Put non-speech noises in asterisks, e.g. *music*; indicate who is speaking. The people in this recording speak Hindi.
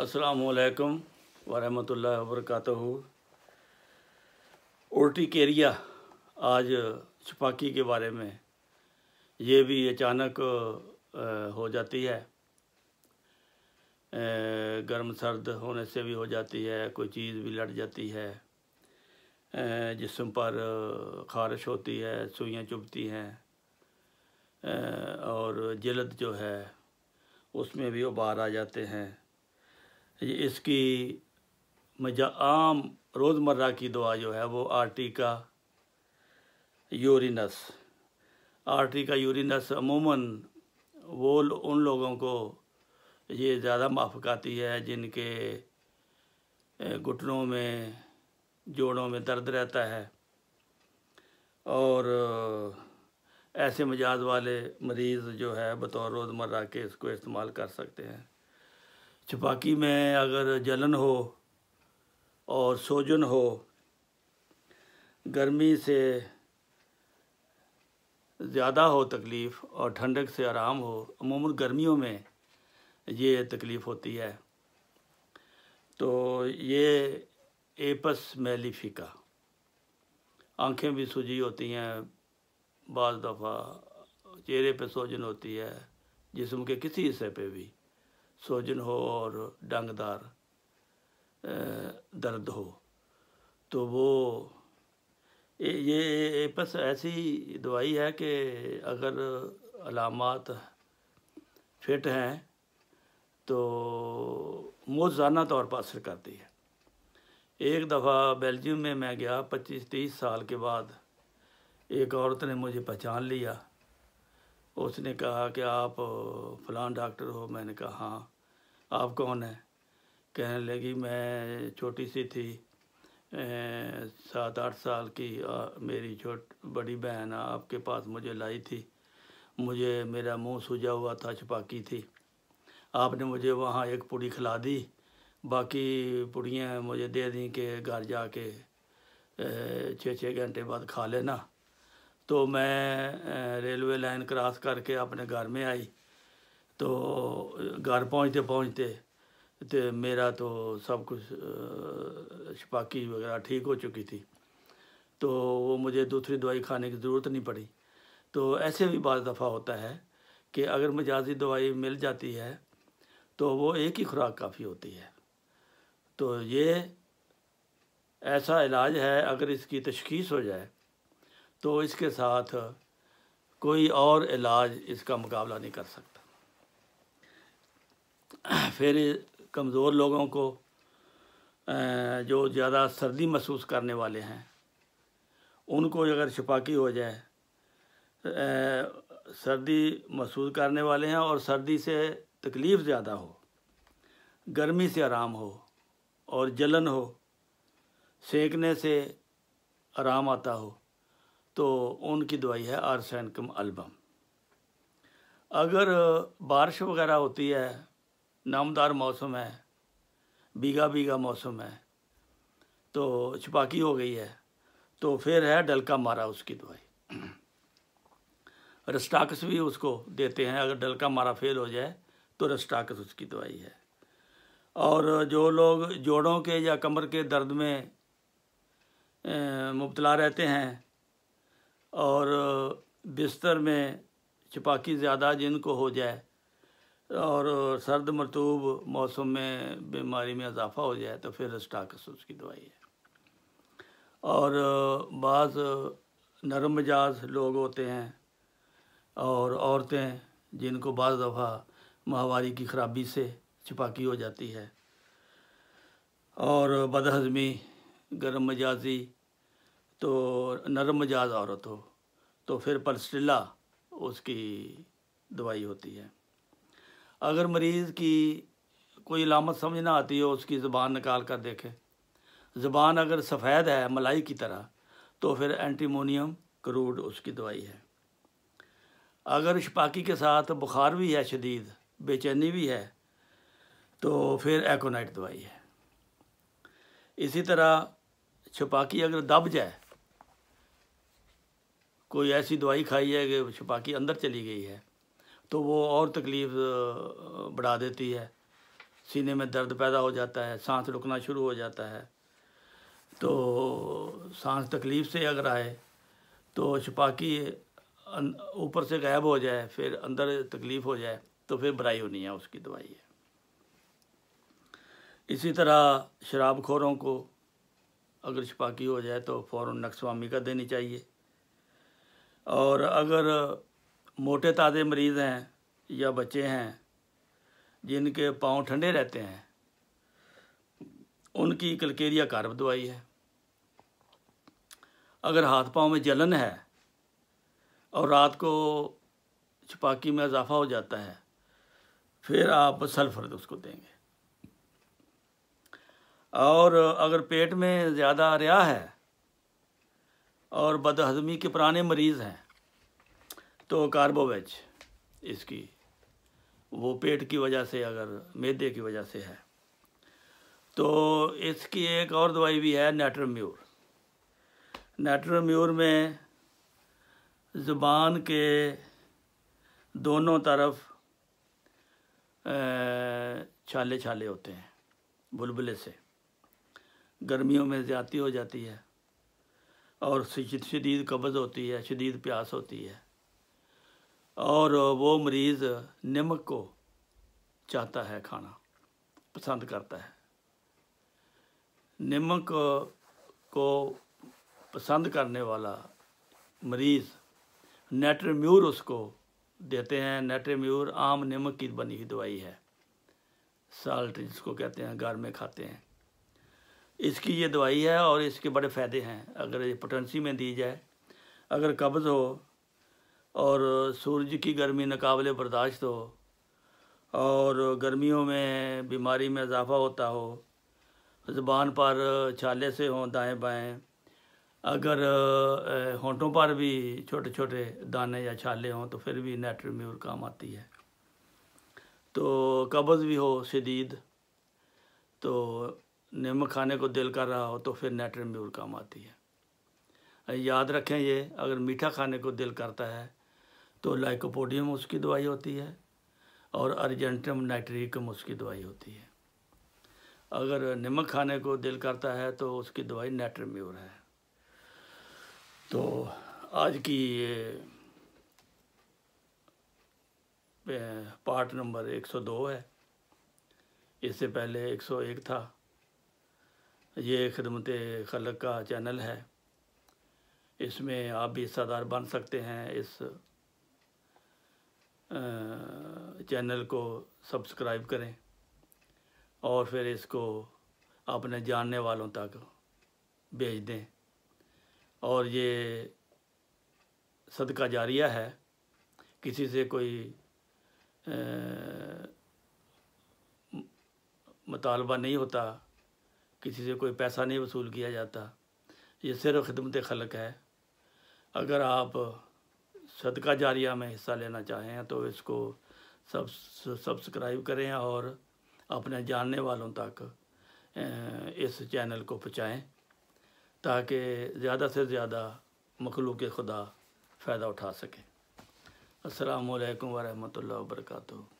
Speaker 1: असलकम वरहमल उल्टी केरिया आज छपाकी के बारे में ये भी अचानक हो जाती है गर्म सर्द होने से भी हो जाती है कोई चीज़ भी लट जाती है जिसम पर खारिश होती है सुइयाँ चुभती हैं और जलद जो है उसमें भी उबार आ जाते हैं इसकी मजा आम रोज़मर्रा की दुआ जो है वो आरटी का यूरिनस आरटी का यूरिनस अमूमन वो उन लोगों को ये ज़्यादा माफक आती है जिनके घुटनों में जोड़ों में दर्द रहता है और ऐसे मजाज वाले मरीज़ जो है बतौर रोज़मर्रा के इसको इस्तेमाल कर सकते हैं छपाकी में अगर जलन हो और सोजन हो गर्मी से ज़्यादा हो तकलीफ़ और ठंडक से आराम हो अमूमन गर्मियों में ये तकलीफ़ होती है तो ये एपस मैलीफिका आंखें भी सूजी होती हैं बज़ दफ़ा चेहरे पे सोजन होती है जिसम के किसी हिस्से पे भी सोजन हो और डंगदार दर्द हो तो वो ये ये बस ऐसी दवाई है कि अगर अलामत फिट हैं तो मोजाना तौर पर असर करती है एक दफ़ा बेल्जियम में मैं गया 25-30 साल के बाद एक औरत ने मुझे पहचान लिया उसने कहा कि आप फलान डॉक्टर हो मैंने कहा हाँ आप कौन हैं कहने लगी मैं छोटी सी थी सात आठ साल की आ, मेरी छोट बड़ी बहन आपके पास मुझे लाई थी मुझे मेरा मुंह सूजा हुआ था छपाकी थी आपने मुझे वहाँ एक पुड़ी खिला दी बाकी पुड़ियाँ मुझे दे दी कि घर जाके छः छः घंटे बाद खा लेना तो मैं रेलवे लाइन क्रॉस करके अपने घर में आई तो घर पहुंचते पहुंचते तो मेरा तो सब कुछ छपाकी वगैरह ठीक हो चुकी थी तो वो मुझे दूसरी दवाई खाने की ज़रूरत नहीं पड़ी तो ऐसे भी बज दफ़ा होता है कि अगर मजाजी दवाई मिल जाती है तो वो एक ही खुराक काफ़ी होती है तो ये ऐसा इलाज है अगर इसकी तशखीस हो जाए तो इसके साथ कोई और इलाज इसका मुकाबला नहीं कर सकता फिर कमज़ोर लोगों को जो ज़्यादा सर्दी महसूस करने वाले हैं उनको अगर छपाकी हो जाए सर्दी महसूस करने वाले हैं और सर्दी से तकलीफ़ ज़्यादा हो गर्मी से आराम हो और जलन हो सेकने से आराम आता हो तो उनकी दवाई है आरसैनकम अल्बम अगर बारिश वगैरह होती है नामदार मौसम है बीघा बीघा मौसम है तो छुपाकी हो गई है तो फिर है डलका मारा उसकी दवाई *clears throat* रस्टाकस भी उसको देते हैं अगर डलका मारा फेल हो जाए तो रस्टाकस उसकी दवाई है और जो लोग जोड़ों के या कमर के दर्द में मुबतला रहते हैं और बिस्तर में चपाकी ज़्यादा जिनको हो जाए और सर्द मरतूब मौसम में बीमारी में इजाफा हो जाए तो फिर स्टाकसूस की दवाई है और बाज़ नरम मिजाज लोग होते हैं और औरतें जिनको बाज़ दफ़ा माहवारी की खराबी से छिपाकी हो जाती है और बदहज़मी गर्म मजाजी तो नरम मजाज औरत हो तो फिर पलस्टिला उसकी दवाई होती है अगर मरीज़ की कोई अलामत समझ ना आती हो उसकी ज़बान निकाल कर देखे ज़बान अगर सफ़ेद है मलाई की तरह तो फिर एंटीमोनियम क्रूड उसकी दवाई है अगर शपाकी के साथ बुखार भी है शदीद बेचैनी भी है तो फिर एकोनाइट दवाई है इसी तरह छपाकी अगर दब जाए कोई ऐसी दवाई खाई है कि छपाकी अंदर चली गई है तो वो और तकलीफ़ बढ़ा देती है सीने में दर्द पैदा हो जाता है सांस रुकना शुरू हो जाता है तो सांस तकलीफ़ से अगर आए तो छपाकी अं, ऊपर से गायब हो जाए फिर अंदर तकलीफ़ हो जाए तो फिर बुराई होनी है उसकी दवाई है इसी तरह शराब खोरों को अगर छपाकी हो जाए तो फ़ौर नक्सवामी का देनी चाहिए और अगर मोटे ताज़े मरीज़ हैं या बच्चे हैं जिनके पाँव ठंडे रहते हैं उनकी कलकेरिया कार्ब दवाई है अगर हाथ पाँव में जलन है और रात को छपाकी में इजाफा हो जाता है फिर आप सल्फर उसको देंगे और अगर पेट में ज़्यादा रया है और बदहजमी के पुराने मरीज़ हैं तो कार्बोवेज इसकी वो पेट की वजह से अगर मैदे की वजह से है तो इसकी एक और दवाई भी है नेट्रोम्यूर नेट्रोम्यूर में ज़ुबान के दोनों तरफ छाले छाले होते हैं बुलबुले से गर्मियों में ज़्यादा हो जाती है और शदीद कब्ज़ होती है शदीद प्यास होती है और वो मरीज़ नमक को चाहता है खाना पसंद करता है नमक को पसंद करने वाला मरीज़ नेट्रम्यूर उसको देते हैं नेट्रम्यूर आम नमक की बनी हुई दवाई है साल्ट जिसको कहते हैं घर में खाते हैं इसकी ये दवाई है और इसके बड़े फ़ायदे हैं अगर ये पोटेंसी में दी जाए अगर कब्ज़ हो और सूरज की गर्मी नकाबले बर्दाश्त हो और गर्मियों में बीमारी में इजाफा होता हो ज़बान पर छाले से हों दाएँ बाएँ अगर होंठों पर भी छोटे छोटे दाने या छाले हों तो फिर भी म्यूर काम आती है तो कब्ज़ भी हो शदीद तो नमक खाने को दिल कर रहा हो तो फिर म्यूर काम आती है याद रखें ये अगर मीठा खाने को दिल करता है तो लाइकोपोडियम उसकी दवाई होती है और अर्जेंटम नाइट्रिकम उसकी दवाई होती है अगर नमक खाने को दिल करता है तो उसकी दवाई नेटरम्यूर है तो आज की ये पार्ट नंबर 102 है इससे पहले 101 था ये खदमत खल का चैनल है इसमें आप भी हिस्सादार बन सकते हैं इस चैनल को सब्सक्राइब करें और फिर इसको अपने जानने वालों तक भेज दें और ये सदका जारिया है किसी से कोई मुतालबा नहीं होता किसी से कोई पैसा नहीं वसूल किया जाता ये सिर्फ खिदमत खलक है अगर आप सदका जारिया में हिस्सा लेना चाहें तो इसको सब सब्सक्राइब करें और अपने जानने वालों तक इस चैनल को पहुँचाएँ ताकि ज़्यादा से ज़्यादा मखलूक खुदा फ़ायदा उठा सकें असलकम वरहमल वर्का